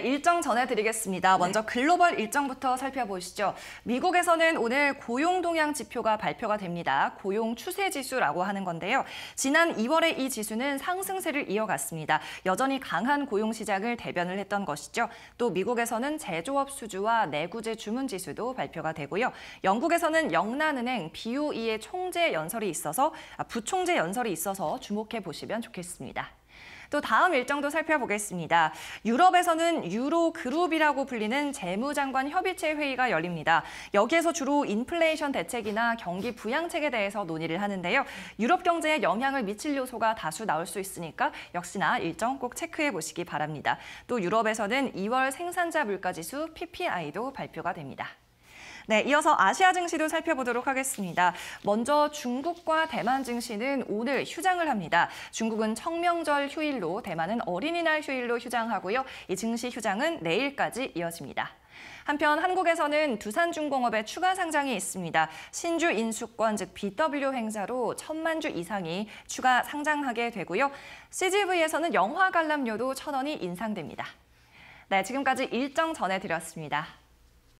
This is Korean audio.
일정 전해드리겠습니다. 네. 먼저 글로벌 일정부터 살펴보시죠. 미국에서는 오늘 고용 동향 지표가 발표가 됩니다. 고용 추세 지수라고 하는 건데요. 지난 2월에 이 지수는 상승세를 이어갔습니다. 여전히 강한 고용 시장을 대변을 했던 것이죠. 또 미국에서는 제조업 수주와 내구재 주문 지수도 발표가 되고요. 영국에서는 영란은행 BOE의 총재 연설이 있어서 아, 부총재 연설이 있어서 주목해 보시면 좋겠습니다. 또 다음 일정도 살펴보겠습니다. 유럽에서는 유로 그룹이라고 불리는 재무장관 협의체 회의가 열립니다. 여기에서 주로 인플레이션 대책이나 경기 부양책에 대해서 논의를 하는데요. 유럽 경제에 영향을 미칠 요소가 다수 나올 수 있으니까 역시나 일정 꼭 체크해 보시기 바랍니다. 또 유럽에서는 2월 생산자 물가지수 PPI도 발표가 됩니다. 네, 이어서 아시아 증시도 살펴보도록 하겠습니다. 먼저 중국과 대만 증시는 오늘 휴장을 합니다. 중국은 청명절 휴일로 대만은 어린이날 휴일로 휴장하고요. 이 증시 휴장은 내일까지 이어집니다. 한편 한국에서는 두산중공업의 추가 상장이 있습니다. 신주 인수권 즉 BW 행사로 천만 주 이상이 추가 상장하게 되고요. CGV에서는 영화 관람료도 천 원이 인상됩니다. 네, 지금까지 일정 전해드렸습니다.